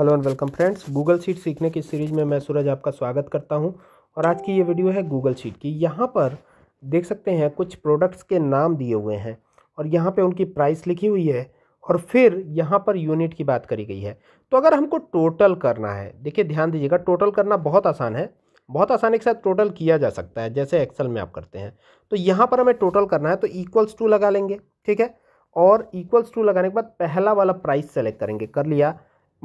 hello and welcome friends Google sheet सीखने की series में मैं सूरज आपका स्वागत करता हूं और आज की ये वीडियो है गूगल शीट की यहां पर देख सकते हैं कुछ प्रोडक्ट्स के नाम दिए हुए हैं और यहां पे उनकी प्राइस लिखी हुई है और फिर यहां पर यूनिट की बात करी गई है तो अगर हमको टोटल करना है देखिए ध्यान दीजिएगा टोटल करना बहुत आसान है बहुत आसानी के साथ टोटल किया जा सकता है जैसे एक्सल में आप करते हैं तो यहाँ पर हमें टोटल करना है तो इक्वल्स टू लगा लेंगे ठीक है और इक्वल्स टू लगाने के बाद पहला वाला प्राइस सेलेक्ट करेंगे कर लिया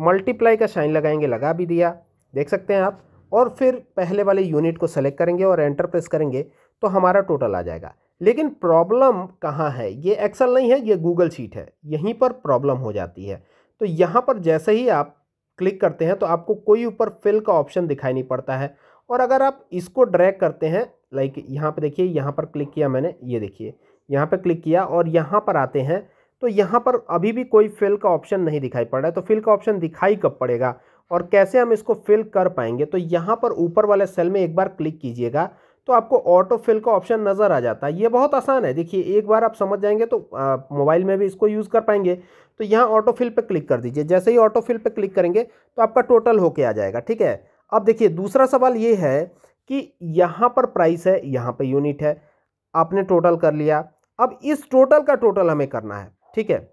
मल्टीप्लाई का साइन लगाएंगे लगा भी दिया देख सकते हैं आप और फिर पहले वाले यूनिट को सेलेक्ट करेंगे और एंटर प्रेस करेंगे तो हमारा टोटल आ जाएगा लेकिन प्रॉब्लम कहाँ है ये एक्सल नहीं है ये गूगल शीट है यहीं पर प्रॉब्लम हो जाती है तो यहाँ पर जैसे ही आप क्लिक करते हैं तो आपको कोई ऊपर फिल का ऑप्शन दिखाई नहीं पड़ता है और अगर आप इसको ड्रैग करते हैं लाइक यहाँ पर देखिए यहाँ पर क्लिक किया मैंने ये देखिए यहाँ पर क्लिक किया और यहाँ पर आते हैं तो यहाँ पर अभी भी कोई फिल का ऑप्शन नहीं दिखाई पड़ रहा है तो फिल का ऑप्शन दिखाई कब पड़ेगा और कैसे हम इसको फिल कर पाएंगे तो यहाँ पर ऊपर वाले सेल में एक बार क्लिक कीजिएगा तो आपको ऑटो फिल का ऑप्शन नज़र आ जाता है ये बहुत आसान है देखिए एक बार आप समझ जाएंगे तो मोबाइल में भी इसको यूज़ कर पाएंगे तो यहाँ ऑटो फिल पर क्लिक कर दीजिए जैसे ही ऑटो फिल पर क्लिक करेंगे तो आपका टोटल होके आ जाएगा ठीक है अब देखिए दूसरा सवाल ये है कि यहाँ पर प्राइस है यहाँ पर यूनिट है आपने टोटल कर लिया अब इस टोटल का टोटल हमें करना है ठीक है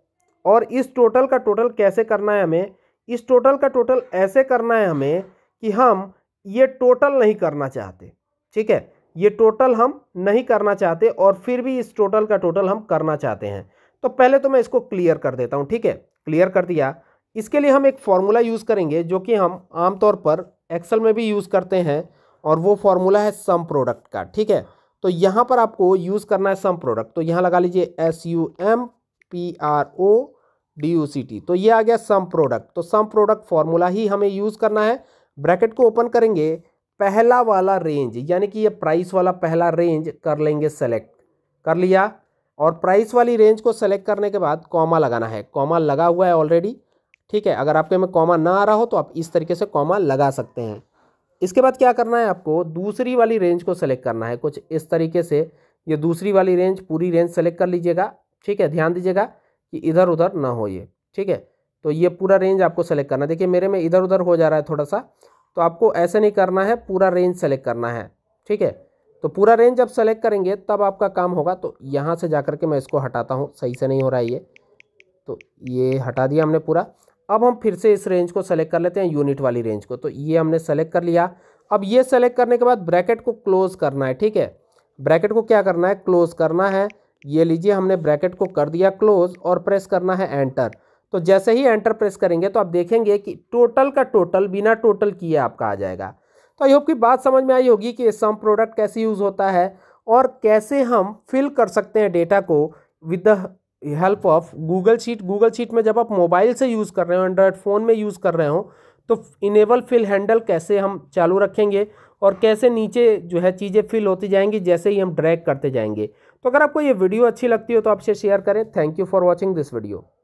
और इस टोटल का टोटल कैसे करना है हमें इस टोटल का टोटल ऐसे करना है हमें कि हम ये टोटल नहीं करना चाहते ठीक है ये टोटल हम नहीं करना चाहते और फिर भी इस टोटल का टोटल हम करना चाहते हैं तो पहले तो मैं इसको क्लियर कर देता हूँ ठीक है क्लियर कर दिया इसके लिए हम एक फार्मूला यूज़ करेंगे जो कि हम आमतौर पर एक्सल में भी यूज़ करते हैं और वो फार्मूला है सम प्रोडक्ट का ठीक है तो यहाँ पर आपको यूज़ करना है सम प्रोडक्ट तो यहाँ लगा लीजिए S U M P R O D U C T तो ये आ गया सम प्रोडक्ट तो सम प्रोडक्ट फॉर्मूला ही हमें यूज़ करना है ब्रैकेट को ओपन करेंगे पहला वाला रेंज यानी कि ये प्राइस वाला पहला रेंज कर लेंगे सेलेक्ट कर लिया और प्राइस वाली रेंज को सेलेक्ट करने के बाद कॉमा लगाना है कॉमा लगा हुआ है ऑलरेडी ठीक है अगर आपके में कॉमा ना आ रहा हो तो आप इस तरीके से कॉमा लगा सकते हैं इसके बाद क्या करना है आपको दूसरी वाली रेंज को सेलेक्ट करना है कुछ इस तरीके से ये दूसरी वाली रेंज पूरी रेंज सेलेक्ट कर लीजिएगा ठीक है ध्यान दीजिएगा कि इधर उधर ना हो ये ठीक है तो ये पूरा रेंज आपको सेलेक्ट करना देखिए मेरे में इधर उधर हो जा रहा है थोड़ा सा तो आपको ऐसे नहीं करना है पूरा रेंज सेलेक्ट करना है ठीक है तो पूरा रेंज जब सेलेक्ट करेंगे तब आपका काम होगा तो यहाँ से जा के मैं इसको हटाता हूँ सही से नहीं हो रहा है ये तो ये हटा दिया हमने पूरा अब हम फिर से इस रेंज को सेलेक्ट कर लेते हैं यूनिट वाली रेंज को तो ये हमने सेलेक्ट कर लिया अब ये सेलेक्ट करने के बाद ब्रैकेट को क्लोज करना है ठीक है ब्रैकेट को क्या करना है क्लोज करना है ये लीजिए हमने ब्रैकेट को कर दिया क्लोज और प्रेस करना है एंटर तो जैसे ही एंटर प्रेस करेंगे तो आप देखेंगे कि टोटल का टोटल बिना टोटल किए आपका आ जाएगा तो आई होप की बात समझ में आई होगी कि सम प्रोडक्ट कैसे यूज़ होता है और कैसे हम फिल कर सकते हैं डेटा को with the help of Google sheet Google sheet में जब आप मोबाइल से यूज़ कर रहे हो एंड्रॉयड फ़ोन में यूज़ कर रहे हो तो इनेबल फिल हैंडल कैसे हम चालू रखेंगे और कैसे नीचे जो है चीज़ें फिल होती जाएंगी जैसे ही हम ड्रैग करते जाएंगे तो अगर आपको ये वीडियो अच्छी लगती हो तो आपसे शेयर करें thank you for watching this video